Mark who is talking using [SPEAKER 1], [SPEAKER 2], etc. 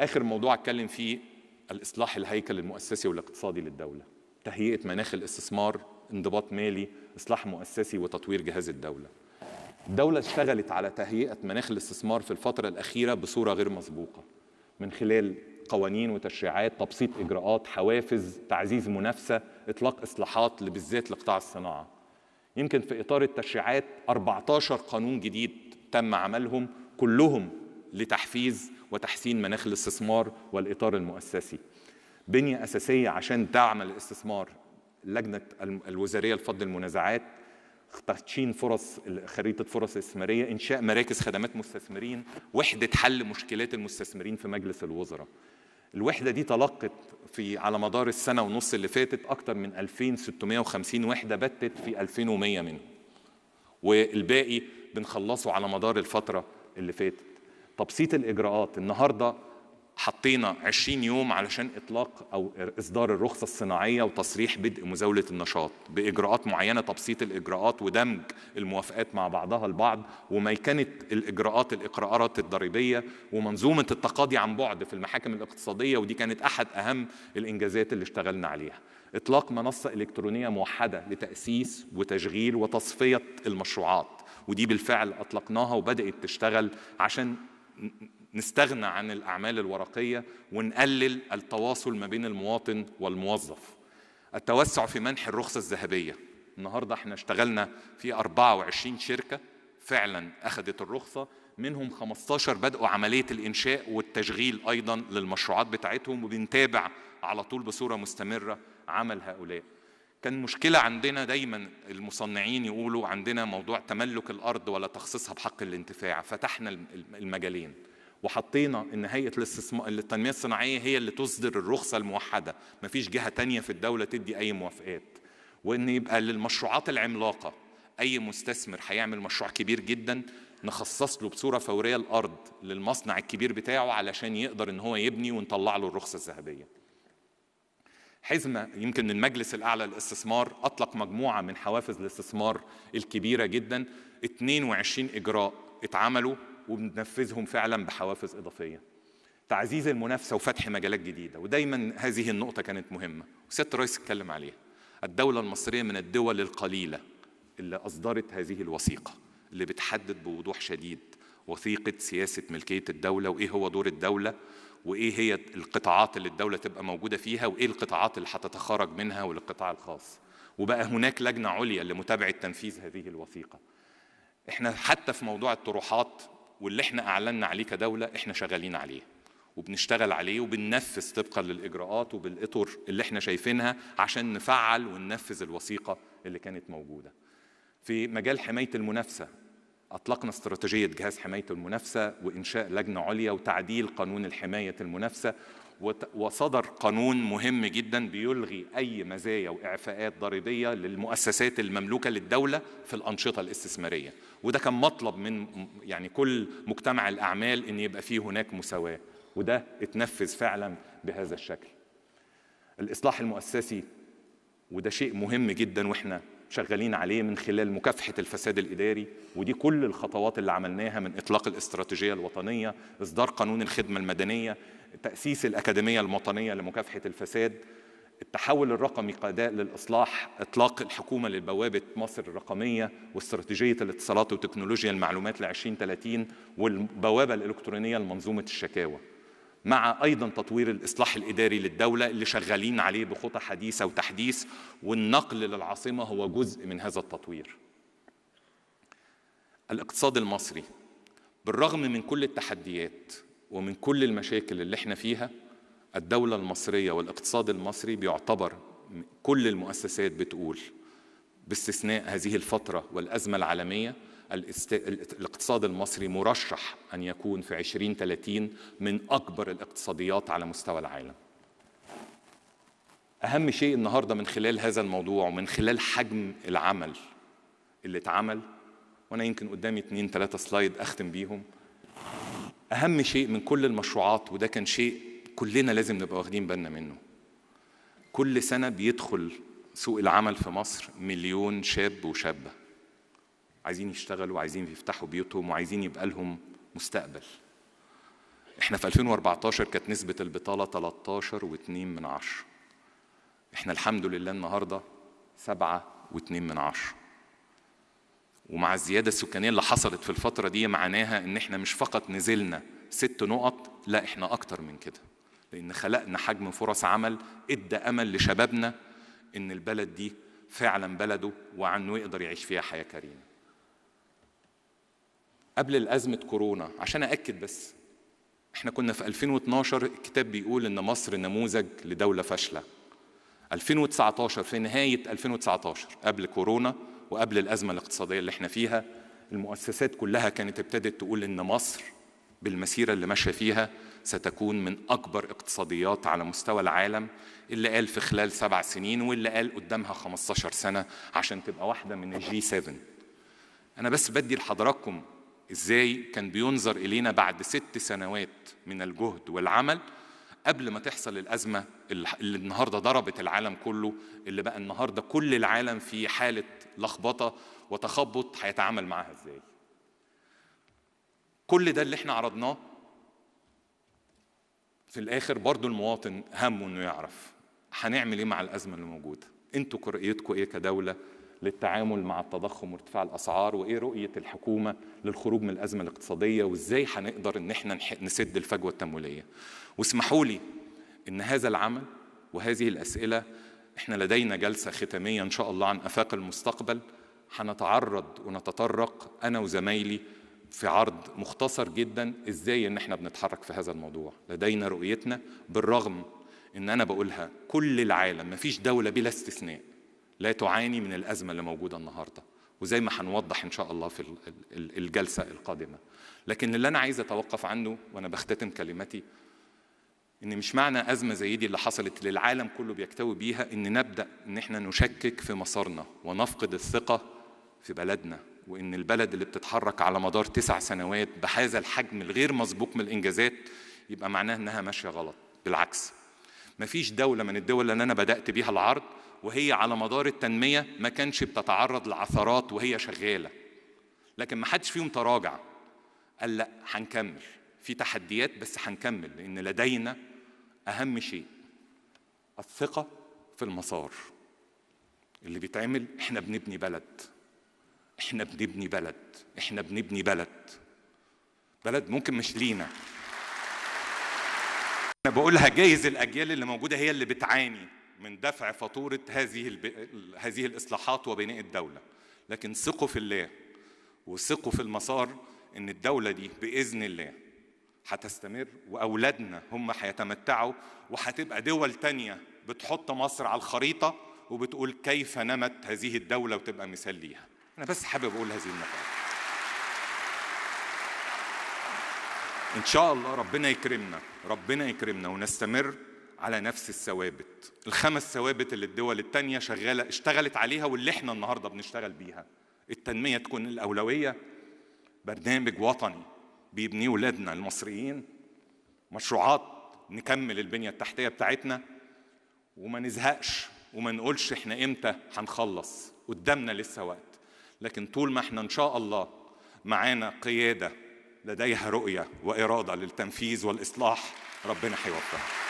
[SPEAKER 1] اخر موضوع اتكلم فيه الاصلاح الهيكل المؤسسي والاقتصادي للدوله تهيئه مناخ الاستثمار انضباط مالي اصلاح مؤسسي وتطوير جهاز الدوله الدولة اشتغلت على تهيئة مناخ الاستثمار في الفترة الأخيرة بصورة غير مسبوقة من خلال قوانين وتشريعات تبسيط إجراءات حوافز تعزيز منافسة إطلاق إصلاحات بالذات لقطاع الصناعة يمكن في إطار التشريعات 14 قانون جديد تم عملهم كلهم لتحفيز وتحسين مناخ الاستثمار والاطار المؤسسي. بنيه اساسيه عشان دعم الاستثمار لجنه الوزاريه لفض المنازعات تحشين فرص خريطه فرص استثماريه انشاء مراكز خدمات مستثمرين وحده حل مشكلات المستثمرين في مجلس الوزراء الوحده دي تلقت في على مدار السنه ونص اللي فاتت اكثر من 2650 وحده بتت في 2100 منهم والباقي بنخلصه على مدار الفتره اللي فاتت تبسيط الإجراءات النهاردة حطينا 20 يوم علشان إطلاق أو إصدار الرخصة الصناعية وتصريح بدء مزاولة النشاط بإجراءات معينة تبسيط الإجراءات ودمج الموافقات مع بعضها البعض وميكنة الإجراءات الإقرارات الضريبية ومنظومة التقاضي عن بعد في المحاكم الاقتصادية ودي كانت أحد أهم الإنجازات اللي اشتغلنا عليها إطلاق منصة إلكترونية موحدة لتأسيس وتشغيل وتصفية المشروعات ودي بالفعل أطلقناها وبدأت تشتغل عشان نستغنى عن الأعمال الورقية ونقلل التواصل ما بين المواطن والموظف التوسع في منح الرخصة الذهبية النهاردة احنا اشتغلنا في 24 شركة فعلا أخذت الرخصة منهم 15 بدأوا عملية الإنشاء والتشغيل أيضا للمشروعات بتاعتهم وبنتابع على طول بصورة مستمرة عمل هؤلاء كان مشكلة عندنا دايما المصنعين يقولوا عندنا موضوع تملك الأرض ولا تخصيصها بحق الانتفاع فتحنا المجالين وحطينا ان هيئه الاستثمار التنميه الصناعيه هي اللي تصدر الرخصه الموحده مفيش جهه تانية في الدوله تدي اي موافقات وان يبقى للمشروعات العملاقه اي مستثمر هيعمل مشروع كبير جدا نخصص له بصوره فوريه الارض للمصنع الكبير بتاعه علشان يقدر ان هو يبني ونطلع له الرخصه الذهبيه حزمة يمكن المجلس الأعلى للاستثمار أطلق مجموعة من حوافز الاستثمار الكبيرة جدا 22 إجراء اتعملوا وبننفذهم فعلا بحوافز إضافية تعزيز المنافسة وفتح مجالات جديدة ودايما هذه النقطة كانت مهمة وست رئيس اتكلم عليها الدولة المصرية من الدول القليلة اللي أصدرت هذه الوثيقة اللي بتحدد بوضوح شديد وثيقة سياسة ملكية الدولة وإيه هو دور الدولة وايه هي القطاعات اللي الدوله تبقى موجوده فيها وايه القطاعات اللي هتتخرج منها وللقطاع الخاص وبقى هناك لجنه عليا لمتابعه تنفيذ هذه الوثيقه احنا حتى في موضوع الطروحات واللي احنا اعلنا عليه كدوله احنا شغالين عليه وبنشتغل عليه وبننفذ طبقا للاجراءات وبالاطر اللي احنا شايفينها عشان نفعل وننفذ الوثيقه اللي كانت موجوده في مجال حمايه المنافسه أطلقنا استراتيجية جهاز حماية المنافسة وإنشاء لجنة عليا وتعديل قانون الحماية المنافسة وصدر قانون مهم جدا بيلغي أي مزايا وإعفاءات ضريبية للمؤسسات المملوكة للدولة في الأنشطة الاستثمارية وده كان مطلب من يعني كل مجتمع الأعمال إن يبقى فيه هناك مساواة وده اتنفذ فعلا بهذا الشكل الإصلاح المؤسسي وده شيء مهم جدا وإحنا شغالين عليه من خلال مكافحة الفساد الإداري ودي كل الخطوات اللي عملناها من إطلاق الاستراتيجية الوطنية إصدار قانون الخدمة المدنية تأسيس الأكاديمية الوطنية لمكافحة الفساد التحول الرقمي قداء للإصلاح إطلاق الحكومة للبوابة مصر الرقمية واستراتيجية الاتصالات وتكنولوجيا المعلومات لعشرين 2030 والبوابة الإلكترونية لمنظومة الشكاوى مع ايضا تطوير الاصلاح الاداري للدوله اللي شغالين عليه بخطى حديثه وتحديث والنقل للعاصمه هو جزء من هذا التطوير. الاقتصاد المصري بالرغم من كل التحديات ومن كل المشاكل اللي احنا فيها الدوله المصريه والاقتصاد المصري بيعتبر كل المؤسسات بتقول باستثناء هذه الفتره والازمه العالميه الاست... الاقتصاد المصري مرشح أن يكون في 2030 من أكبر الاقتصاديات على مستوى العالم أهم شيء النهاردة من خلال هذا الموضوع ومن خلال حجم العمل اللي اتعمل وأنا يمكن قدامي اثنين ثلاثة سلايد أختم بيهم أهم شيء من كل المشروعات وده كان شيء كلنا لازم نبقى واخدين بالنا منه كل سنة بيدخل سوق العمل في مصر مليون شاب وشابة عايزين يشتغلوا وعايزين يفتحوا بيوتهم وعايزين يبقى لهم مستقبل احنا في 2014 كانت نسبة البطالة 13 و2 من عشرة احنا الحمد لله النهاردة سبعة 2 من عشرة ومع الزيادة السكانية اللي حصلت في الفترة دي معناها ان احنا مش فقط نزلنا ست نقط لا احنا اكتر من كده لان خلقنا حجم فرص عمل ادى امل لشبابنا ان البلد دي فعلا بلده وعنه يقدر يعيش فيها حياة كريمة قبل الأزمة كورونا عشان أأكد بس احنا كنا في 2012 الكتاب بيقول ان مصر نموذج لدولة فاشلة 2019 في نهاية 2019 قبل كورونا وقبل الأزمة الاقتصادية اللي احنا فيها المؤسسات كلها كانت ابتدت تقول ان مصر بالمسيرة اللي ماشية فيها ستكون من أكبر اقتصاديات على مستوى العالم اللي قال في خلال سبع سنين واللي قال قدامها 15 سنة عشان تبقى واحدة من الجي 7 أنا بس بدي لحضراتكم ازاي كان بينظر الينا بعد ست سنوات من الجهد والعمل قبل ما تحصل الازمه اللي النهارده ضربت العالم كله اللي بقى النهارده كل العالم في حاله لخبطه وتخبط هيتعامل معاها ازاي كل ده اللي احنا عرضناه في الاخر برضو المواطن همه انه يعرف هنعمل ايه مع الازمه اللي موجوده انتوا قراءتكم ايه كدوله للتعامل مع التضخم وارتفاع الاسعار وايه رؤيه الحكومه للخروج من الازمه الاقتصاديه وازاي هنقدر ان احنا نسد الفجوه التمويليه واسمحوا لي ان هذا العمل وهذه الاسئله احنا لدينا جلسه ختاميه ان شاء الله عن افاق المستقبل هنتعرض ونتطرق انا وزمايلي في عرض مختصر جدا ازاي ان احنا بنتحرك في هذا الموضوع لدينا رؤيتنا بالرغم ان انا بقولها كل العالم مفيش دوله بلا استثناء لا تعاني من الازمه اللي موجوده النهارده وزي ما هنوضح ان شاء الله في الجلسه القادمه لكن اللي انا عايز اتوقف عنه وانا بختتم كلمتي ان مش معنى ازمه زي دي اللي حصلت للعالم كله بيكتوي بيها ان نبدا ان احنا نشكك في مسارنا ونفقد الثقه في بلدنا وان البلد اللي بتتحرك على مدار تسع سنوات بهذا الحجم الغير مسبوق من الانجازات يبقى معناه انها ماشيه غلط بالعكس مفيش دوله من الدول اللي انا بدات بيها العرض وهي على مدار التنمية ما كانش بتتعرض لعثرات وهي شغالة لكن ما حدش فيهم تراجع قال لا هنكمل في تحديات بس هنكمل لأن لدينا أهم شيء الثقة في المسار اللي بيتعمل احنا بنبني بلد احنا بنبني بلد احنا بنبني بلد بلد ممكن مش لينا انا بقولها جايز الاجيال اللي موجوده هي اللي بتعاني من دفع فاتورة هذه هذه الإصلاحات وبناء الدولة لكن ثقوا في الله وثقوا في المسار إن الدولة دي بإذن الله هتستمر وأولادنا هم هيتمتعوا وهتبقى دول تانية بتحط مصر على الخريطة وبتقول كيف نمت هذه الدولة وتبقى مثال ليها أنا بس حابب أقول هذه النقطة. إن شاء الله ربنا يكرمنا ربنا يكرمنا ونستمر على نفس الثوابت الخمس ثوابت اللي الدول التانية شغالة اشتغلت عليها واللي احنا النهاردة بنشتغل بيها التنمية تكون الأولوية برنامج وطني بيبنيه ولادنا المصريين مشروعات نكمل البنية التحتية بتاعتنا وما نزهقش وما نقولش احنا امتى هنخلص قدامنا لسه وقت لكن طول ما احنا ان شاء الله معانا قيادة لديها رؤية وإرادة للتنفيذ والإصلاح ربنا هيوفقها